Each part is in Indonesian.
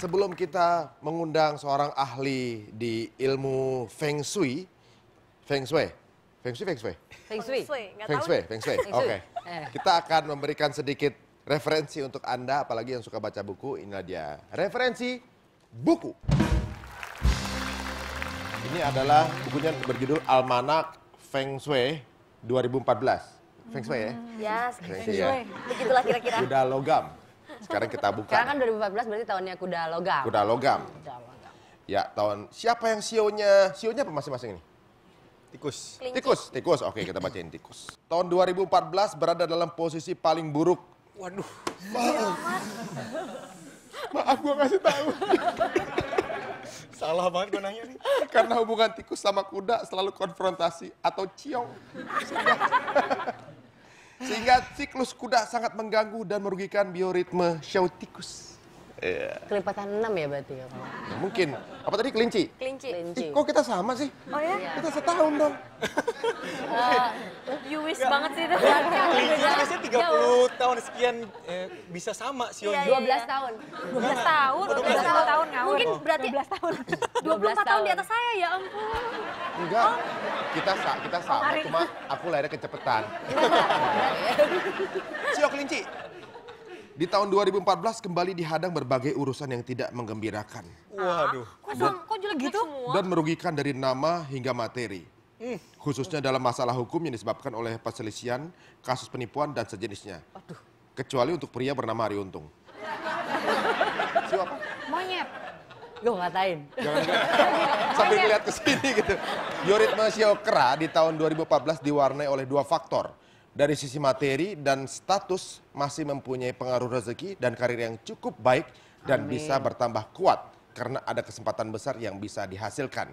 sebelum kita mengundang seorang ahli di ilmu Feng Shui, Feng Shui, Feng Shui, Feng Shui. Feng Shui. Feng Shui, ya? Feng Shui. Shui. Oke. Okay. Eh. Kita akan memberikan sedikit referensi untuk Anda apalagi yang suka baca buku. Inilah dia. Referensi buku. Ini adalah bukunya berjudul Almanak Feng Shui 2014. Feng Shui ya? Mm-hmm. Yes, Feng Shui. Ya. Begitulah kira-kira. Udah logam. Sekarang kita buka. Sekarang kan 2014 berarti tahunnya kuda logam. Kuda logam. Kuda logam. Ya, tahun siapa yang sionya? E sionya e apa masing-masing ini? Tikus. Kelinci. Tikus, tikus. Oke, kita bacain tikus. Tahun 2014 berada dalam posisi paling buruk. Waduh. Maaf. Maaf gua kasih tahu. Salah banget gue nanya nih. Karena hubungan tikus sama kuda selalu konfrontasi atau ciong. Sehingga siklus kuda sangat mengganggu dan merugikan bioritme show tikus. Iya. Kelipatan enam ya berarti ya kalau. Ya, mungkin. Apa tadi kelinci? Kelinci. kelinci. Ih, kok kita sama sih? Oh ya? Iya. Kita setahun dong. uh, you wish Gak. banget sih itu. Iya. kelinci biasanya 30 Jauh. tahun sekian eh, bisa sama sih. Iya, 12 iya, tahun. 12 nah, tahun? 12, 12 tahun. tahun ngawur. Mungkin berarti 12 tahun. 24 tahun. tahun di atas saya ya ampun. Enggak. Oh. Kita sa kita sama, oh, cuma aku lahirnya kecepetan. Sio kelinci, di tahun 2014 kembali dihadang berbagai urusan yang tidak menggembirakan. Waduh. Kok, dan, kok jelek gitu? Dan merugikan dari nama hingga materi. Khususnya dalam masalah hukum yang disebabkan oleh perselisihan, kasus penipuan, dan sejenisnya. Aduh. Kecuali untuk pria bernama Ari Untung. Siapa? Monyet. Gue ngatain. Jangan, sampai ngeliat ke sini gitu. Yoritma Syokra di tahun 2014 diwarnai oleh dua faktor dari sisi materi dan status masih mempunyai pengaruh rezeki dan karir yang cukup baik dan Amin. bisa bertambah kuat karena ada kesempatan besar yang bisa dihasilkan.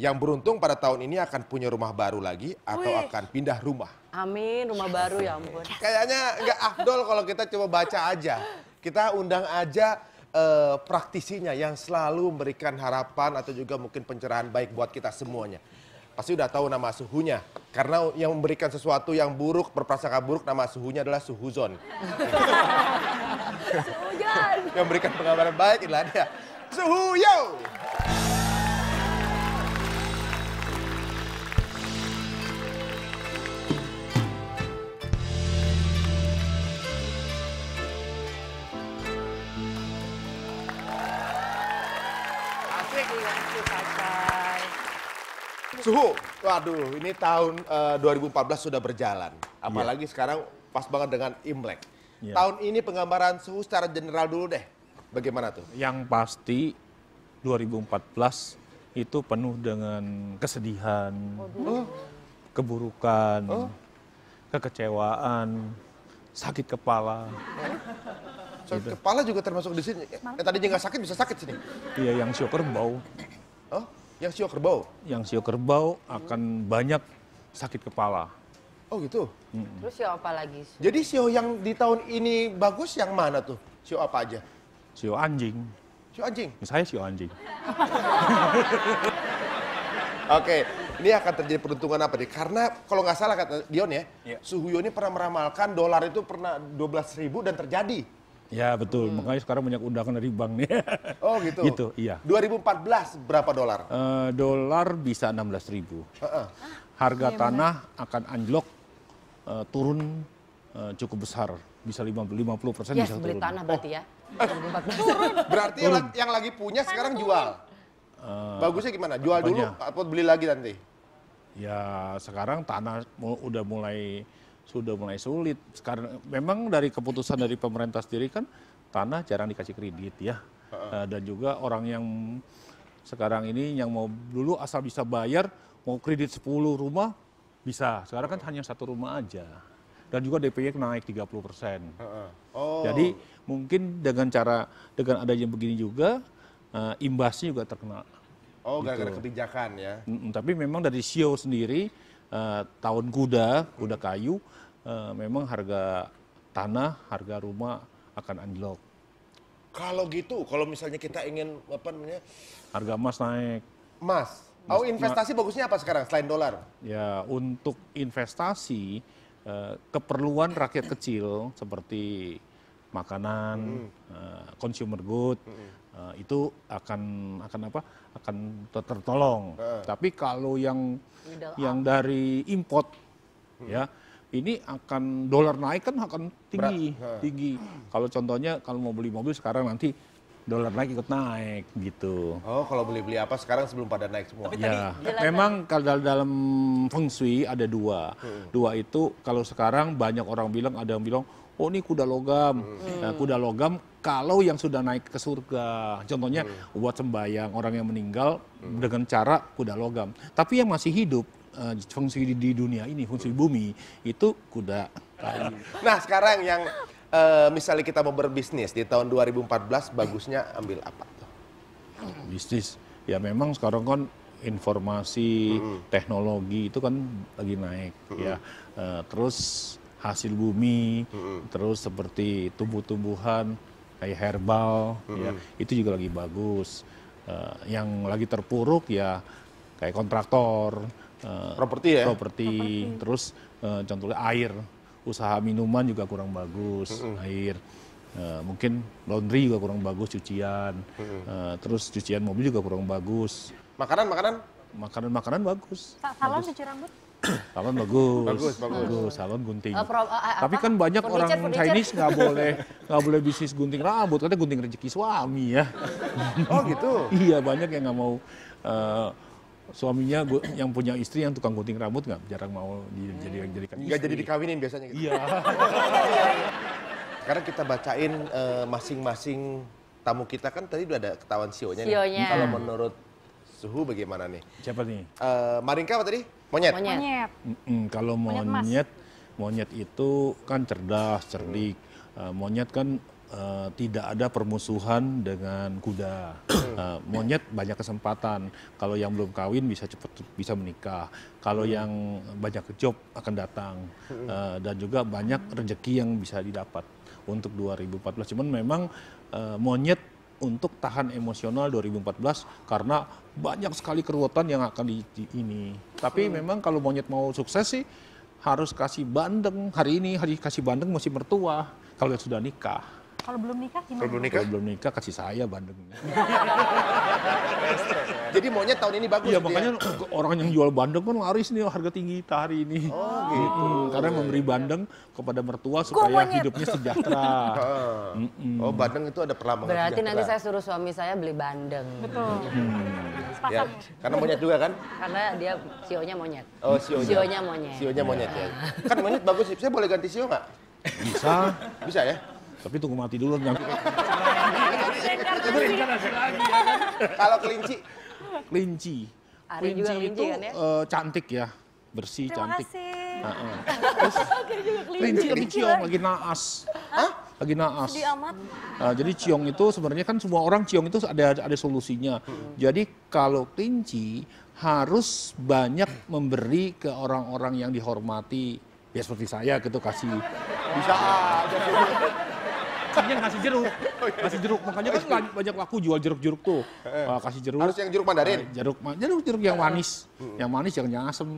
Yang beruntung pada tahun ini akan punya rumah baru lagi atau Wih. akan pindah rumah. Amin, rumah baru ya ampun. Kayaknya nggak afdol kalau kita coba baca aja. Kita undang aja uh, praktisinya yang selalu memberikan harapan atau juga mungkin pencerahan baik buat kita semuanya pasti udah tahu nama suhunya. Karena yang memberikan sesuatu yang buruk, berprasangka buruk, nama suhunya adalah suhu Suhuzon. yang memberikan pengabaran baik adalah dia. Suhuyo! Suhu, waduh ini tahun uh, eh, 2014 sudah berjalan. Apalagi yeah. sekarang pas banget dengan Imlek. Yeah. Tahun ini penggambaran suhu secara general dulu deh. Bagaimana tuh? Yang pasti 2014 itu penuh dengan kesedihan, oh. keburukan, oh. kekecewaan, sakit kepala. Sakit gitu. kepala juga termasuk di sini. Eh, tadi nggak sakit bisa sakit sini. Iya, yang syukur bau. Oh? Yang siok kerbau? Yang siok kerbau akan banyak sakit kepala. Oh gitu? Hmm. Terus sio apa lagi? Jadi sio yang di tahun ini bagus yang mana tuh? Sio apa aja? Sio anjing. Sio anjing? Saya sio anjing. Oke, ini akan terjadi peruntungan apa nih? Karena kalau nggak salah kata Dion ya, yeah. Suhuyo ini pernah meramalkan dolar itu pernah 12 ribu dan terjadi. Ya betul, hmm. makanya sekarang banyak undangan dari bank nih. Oh gitu. gitu, iya. 2014 berapa dolar? Uh, dolar bisa 16 ribu. Uh -uh. Harga ya, tanah bener. akan anjlok uh, turun uh, cukup besar, bisa 50 persen yes, bisa turun. Ya, tanah berarti ya. Oh. turun. Berarti turun. Yang, lagi punya sekarang jual. Bagusnya gimana? Jual apanya? dulu atau beli lagi nanti? Ya sekarang tanah udah mulai sudah mulai sulit. sekarang memang dari keputusan dari pemerintah sendiri kan tanah jarang dikasih kredit ya. Uh, dan juga orang yang sekarang ini yang mau dulu asal bisa bayar mau kredit 10 rumah bisa. Sekarang kan hanya satu rumah aja. Dan juga DP-nya naik 30 persen. Oh. Jadi mungkin dengan cara dengan adanya begini juga uh, imbasnya juga terkena. Oh, gara-gara gitu. kebijakan ya. Mm -mm, tapi memang dari CEO sendiri Eh, tahun kuda kuda kayu eh, memang harga tanah harga rumah akan anjlok kalau gitu kalau misalnya kita ingin apa namanya harga emas naik emas Oh investasi bagusnya apa sekarang selain dolar? Ya untuk investasi uh, keperluan rakyat kecil seperti makanan, hmm. uh, consumer good, hmm Eh, itu akan akan apa akan tertolong eh. tapi kalau yang yang dari import hmm. ya ini akan dolar naik kan akan tinggi eh. tinggi kalau contohnya kalau mau beli mobil sekarang nanti dolar naik ikut naik gitu. Oh, kalau beli-beli apa sekarang sebelum pada naik semua. ya, memang kalau dalam feng shui ada dua. Hmm. Dua itu kalau sekarang banyak orang bilang ada yang bilang, "Oh, ini kuda logam." Hmm. Nah, kuda logam kalau yang sudah naik ke surga, contohnya hmm. buat sembahyang orang yang meninggal hmm. dengan cara kuda logam. Tapi yang masih hidup uh, fungsi di, di dunia ini, fungsi hmm. bumi itu kuda. Nah sekarang yang uh, misalnya kita mau berbisnis di tahun 2014, bagusnya ambil apa Bisnis ya memang sekarang kan informasi hmm. teknologi itu kan lagi naik hmm. ya. Uh, terus hasil bumi, hmm. terus seperti tumbuh-tumbuhan kayak herbal mm -hmm. ya itu juga lagi bagus uh, yang lagi terpuruk ya kayak kontraktor uh, properti ya properti terus uh, contohnya air usaha minuman juga kurang bagus mm -hmm. air Uh, mungkin laundry juga kurang bagus cucian, mm -hmm. terus cucian mobil juga kurang bagus. Makanan makanan? Makanan makanan bagus. salon cuci rambut? salon bagus. Bagus, bagus. bagus salon gunting. Uh, pro, uh, Tapi kan banyak furniture, orang furniture. Chinese nggak boleh nggak boleh bisnis gunting rambut, katanya gunting rezeki suami ya. oh gitu. iya, banyak yang nggak mau uh, suaminya yang punya istri yang tukang gunting rambut nggak jarang mau dijadikan hmm. jadi Nggak jadi dikawinin biasanya gitu. Iya. Karena kita bacain masing-masing uh, tamu kita kan tadi udah ada ketahuan sionya e nih. E Kalau menurut Suhu bagaimana nih? Siapa nih? Uh, Marinka apa tadi? Monyet. Monyet. Mm -mm, kalau monyet, monyet, monyet itu kan cerdas, cerdik. Uh, monyet kan uh, tidak ada permusuhan dengan kuda. uh, monyet banyak kesempatan. Kalau yang belum kawin bisa cepat bisa menikah. Kalau hmm. yang banyak job akan datang uh, dan juga banyak rezeki yang bisa didapat untuk 2014. Cuman memang uh, monyet untuk tahan emosional 2014 karena banyak sekali keruwetan yang akan di, di ini. Tapi hmm. memang kalau monyet mau sukses sih harus kasih bandeng hari ini hari kasih bandeng masih mertua kalau sudah nikah. Kalau belum nikah gimana? Kalau belum nikah, kalau belum nikah kasih saya bandengnya. Jadi monyet tahun ini bagus. Iya gitu ya? makanya orang yang jual bandeng kan laris nih harga tinggi kita hari ini. Oh gitu. Hmm, karena iya, memberi iya. bandeng kepada mertua supaya Kupanya. hidupnya sejahtera. mm oh, bandeng itu ada perlambang. Berarti sejahtera. nanti saya suruh suami saya beli bandeng. Betul. Hmm. Ya, karena monyet juga kan? Karena dia sionya monyet. Oh, sionya. Sionya monyet. Sionya monyet ya. Kan monyet bagus, saya boleh ganti sio nggak? Bisa. Bisa ya? Tapi tunggu mati dulu nyampe. Kalau kelinci? Kelinci. kelinci kelinci itu kan ya? Uh, cantik ya bersih, Terima cantik. Terima kasih. Terus, uh tapi ciong lagi naas. Hah? Lagi naas. Nah, jadi ciong itu sebenarnya kan semua orang ciong itu ada ada solusinya. Hmm. Jadi kalau kelinci harus banyak memberi ke orang-orang yang dihormati. Ya seperti saya gitu kasih. Bisa aja. dia ngasih jeruk. ngasih jeruk. Makanya kan oh, banyak laku jual jeruk-jeruk tuh. Uh, kasih jeruk. Harus yang jeruk mandarin. Uh, jeruk jeruk jeruk yang manis. Hmm. Yang manis yang jangan asem.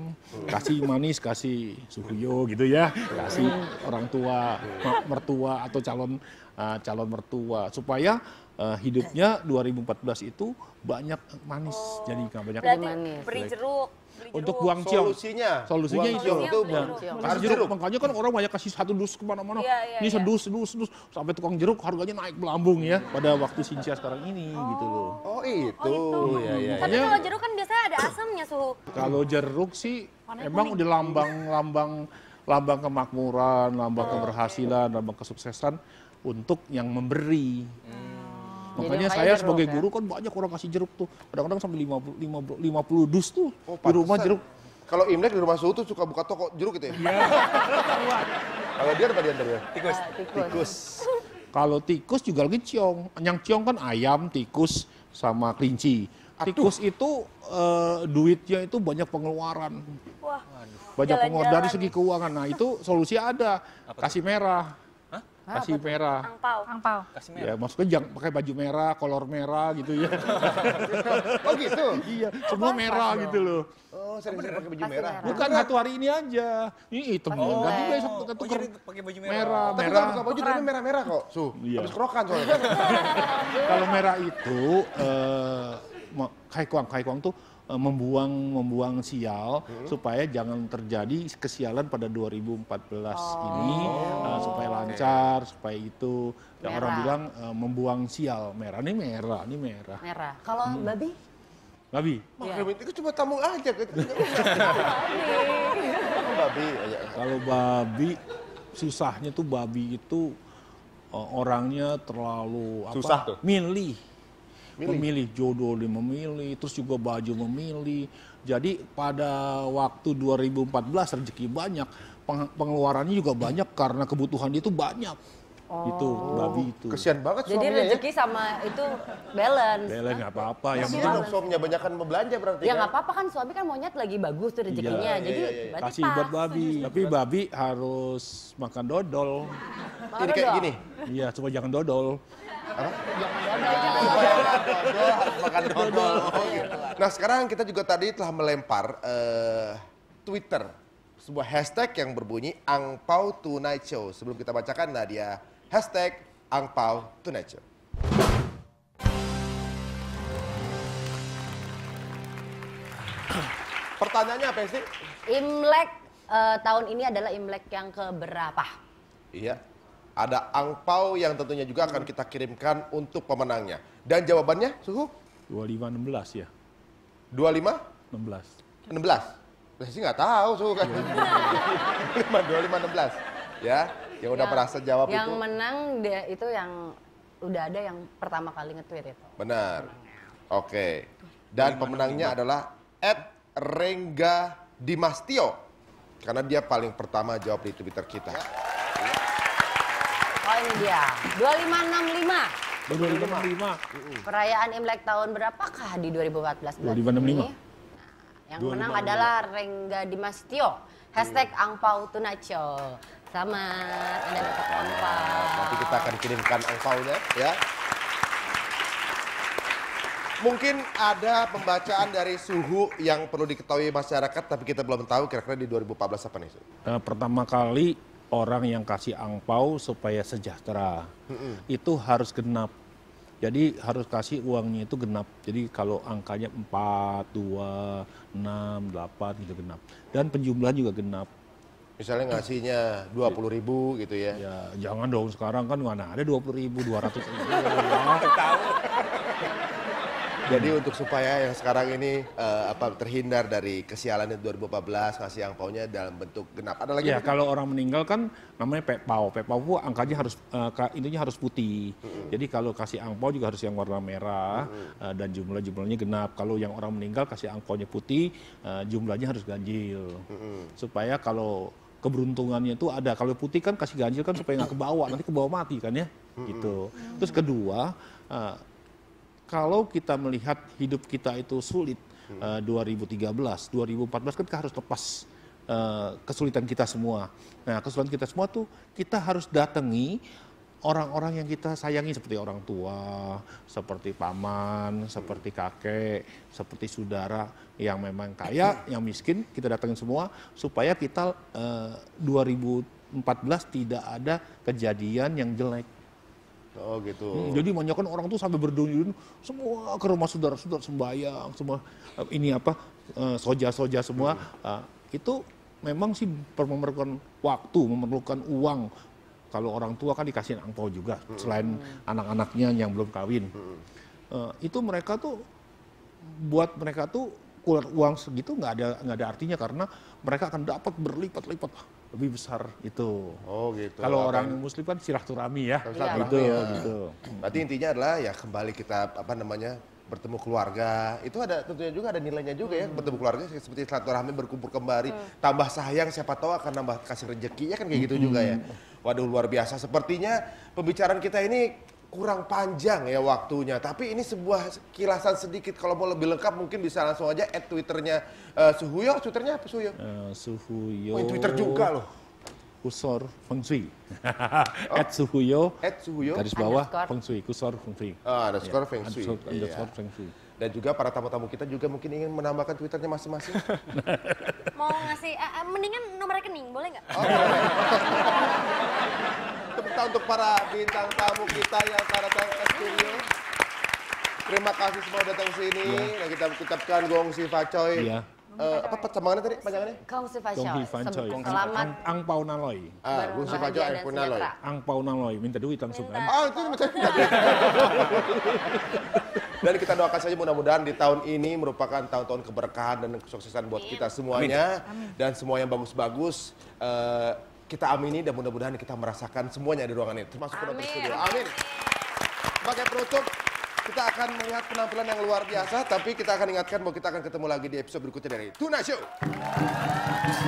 Kasih manis, kasih suhuyo gitu ya. Kasih orang tua, mertua atau calon uh, calon mertua supaya uh, hidupnya 2014 itu banyak manis. Oh, jadi nggak banyak Berarti manis. Beri jeruk untuk buang ciong. Solusinya. Solusinya buang itu. Ciong itu buang ciong. jeruk. Makanya kan orang banyak kasih satu dus kemana-mana. Iya, iya, ini iya. sedus, sedus, sedus. Sampai tukang jeruk harganya naik melambung ya. Pada waktu Sinsia sekarang ini oh. gitu loh. Oh, oh itu. Oh, itu. Ya, ya, kalau jeruk kan biasanya ada asamnya suhu. Kalau jeruk sih Warnanya emang kuning. udah lambang-lambang lambang kemakmuran, lambang oh, keberhasilan, lambang kesuksesan untuk yang memberi. Hmm Makanya saya sebagai guru ya. kan banyak orang kasih jeruk tuh. Kadang-kadang sampai 50, 50, 50 dus tuh oh, di rumah jeruk. Kalau Imlek di rumah Suhu tuh suka buka toko jeruk gitu ya? Iya. Kalau dia apa dia ya? Tikus. Ah, tikus. tikus. Kalau tikus juga lagi ciong. Yang ciong kan ayam, tikus, sama kelinci. Tikus itu uh, duitnya itu banyak pengeluaran. Wah. Banyak pengeluaran dari segi ya. keuangan. Nah itu solusi ada. Kasih merah kasih merah. Angpau. Angpau. Kasih ya, merah. Ya, maksudnya jangan pakai baju merah, kolor merah gitu ya. oh gitu. iya, semua oh, merah pas, gitu loh. Oh, sering-sering pakai baju merah. Bukan satu hari ini aja. Ini hitam oh, juga oh. besok tukar Oh, pakai baju merah. Merah, Tapi merah. Tapi baju tapi merah-merah kok. Su, iya. habis kerokan soalnya. Kalau merah itu uh, kai kuang, kai kuang tuh Eh, membuang membuang sial hmm. supaya jangan terjadi kesialan pada 2014 oh. ini uh, supaya lancar okay. supaya itu ya orang bilang uh, membuang sial merah ini merah ini merah merah kalau hmm. babi babi makanya itu cuma tamu aja babi kalau babi susahnya tuh babi itu uh, orangnya terlalu susah apa, tuh milih memilih, memilih jodoh memilih, terus juga baju memilih. Jadi pada waktu 2014 rezeki banyak, pengeluarannya juga banyak karena kebutuhan itu banyak Oh. Itu babi itu. Kesian banget Jadi ya. rezeki ya? sama itu balance. Balance nggak apa-apa. Yang penting dong suaminya banyakkan belanja berarti. Ya kan. nggak apa-apa kan suami kan monyet lagi bagus tuh rezekinya. Iya, Jadi iya, iya, iya. kasih buat babi. Tapi babi harus makan dodol. ini kayak gini. Iya, cuma jangan dodol. Makan dodol. Oh, gitu. Nah sekarang kita juga tadi telah melempar uh, Twitter sebuah hashtag yang berbunyi Angpau Tonight Show. Sebelum kita bacakan Nadia Hashtag Angpao to Nature. Pertanyaannya apa sih? Imlek uh, tahun ini adalah Imlek yang keberapa? Iya. Ada angpau yang tentunya juga akan kita kirimkan untuk pemenangnya. Dan jawabannya, Suhu? 2516 ya. 25? 16. 16? Saya sih nggak tahu, Suhu. 25, 25, 16. Ya yang udah merasa jawab yang itu. Yang menang dia itu yang udah ada yang pertama kali nge-tweet itu. Benar. Oke. Okay. Dan pemenangnya adalah Ed Rengga Dimastio. Karena dia paling pertama jawab di Twitter kita. Ya. Oh ini dia, 2565. 2565 Perayaan Imlek tahun berapakah di 2014? 2065. Ini? Nah, yang 2065. menang adalah Rengga Dimastio. Hashtag mm. Angpau Tunacho. Selamat, Anda dapat ongkau. Nanti kita akan kirimkan angpaunya ya. Mungkin ada pembacaan dari suhu yang perlu diketahui masyarakat tapi kita belum tahu kira-kira di 2014 apa nih? Uh, pertama kali orang yang kasih angpau supaya sejahtera mm -hmm. itu harus genap. Jadi harus kasih uangnya itu genap. Jadi kalau angkanya 4, 2, 6, 8 gitu genap. Dan penjumlahan juga genap misalnya ngasihnya dua puluh ribu gitu ya. ya jangan dong sekarang kan mana ada dua puluh ribu dua ratus ribu tahu jadi untuk supaya yang sekarang ini uh, apa terhindar dari kesialan 2014 ngasih angpaunya dalam bentuk genap. Ada lagi? Ya bentuk? kalau orang meninggal kan namanya pepau. Pepau itu angkanya harus uh, intinya harus putih. -hmm. Jadi kalau kasih angpau juga harus yang warna merah -hmm. uh, dan jumlah jumlahnya genap. Kalau yang orang meninggal kasih angpaunya putih, uh, jumlahnya harus ganjil. -hmm. Supaya kalau keberuntungannya itu ada. Kalau putih kan kasih ganjil kan supaya nggak bawah nanti ke bawah mati kan ya, gitu. Terus kedua, eh, kalau kita melihat hidup kita itu sulit uh, 2013, 2014 kan kita harus lepas eh, kesulitan kita semua. Nah kesulitan kita semua tuh kita harus datangi orang-orang yang kita sayangi seperti orang tua, seperti paman, seperti kakek, seperti saudara yang memang kaya, yang miskin kita datangin semua supaya kita eh, 2014 tidak ada kejadian yang jelek. Oh gitu. Hmm, jadi banyakkan orang tuh sampai berduyun semua ke rumah saudara-saudara sembayang semua eh, ini apa eh, soja-soja semua uh, itu memang sih memerlukan waktu, memerlukan uang, kalau orang tua kan dikasih angpau juga hmm. selain hmm. anak-anaknya yang belum kawin hmm. uh, itu mereka tuh buat mereka tuh keluar uang segitu nggak ada nggak ada artinya karena mereka akan dapat berlipat-lipat lebih besar itu. Oh gitu. Kalau orang muslim kan silaturahmi ya. Iya. gitu, ya. gitu. Berarti intinya adalah ya kembali kita apa namanya bertemu keluarga itu ada tentunya juga ada nilainya juga ya bertemu keluarga seperti silaturahmi berkumpul kembali hmm. tambah sayang siapa tahu akan nambah kasih rezeki ya kan kayak gitu hmm. juga ya hmm. Waduh luar biasa. Sepertinya pembicaraan kita ini kurang panjang ya waktunya. Tapi ini sebuah kilasan sedikit. Kalau mau lebih lengkap mungkin bisa langsung aja at twitternya uh, Suhuyo. Twitternya apa Suhuyo? Uh, Suhuyo. Oh, Twitter juga loh. Kusor Feng Shui. oh. At Suhuyo. At Suhuyo. Garis bawah Feng Shui. Kusor Feng Shui. Ah, underscore yeah. Feng Shui. Ada iya. yeah. Feng Shui dan juga para tamu-tamu kita juga mungkin ingin menambahkan twitternya masing-masing. Mau ngasih, uh, mendingan nomor rekening, boleh nggak? Oh, boleh. Tepuk tangan untuk para bintang tamu kita yang para datang ke studio. Terima kasih semua datang sini. Yeah. Nah, kita ucapkan gong si Facoy. Yeah uh, apa pertambangannya tadi panjangannya? Kong Sifajo. Kong ya. Selamat. Ang, Pau Naloy. Ah, Kong Sifajo Ang Pau Naloy. Ah, ang Pau Naloy, minta duit langsung iya. kan. Ah, itu macam Dan kita doakan saja mudah-mudahan di tahun ini merupakan tahun-tahun keberkahan dan kesuksesan buat kita semuanya. Amin. Dan semua yang bagus-bagus uh, kita amini dan mudah-mudahan kita merasakan semuanya di ruangan ini. Termasuk penonton studio. Amin. Sebagai penutup, kita akan melihat penampilan yang luar biasa, tapi kita akan ingatkan bahwa kita akan ketemu lagi di episode berikutnya dari Tuna Show.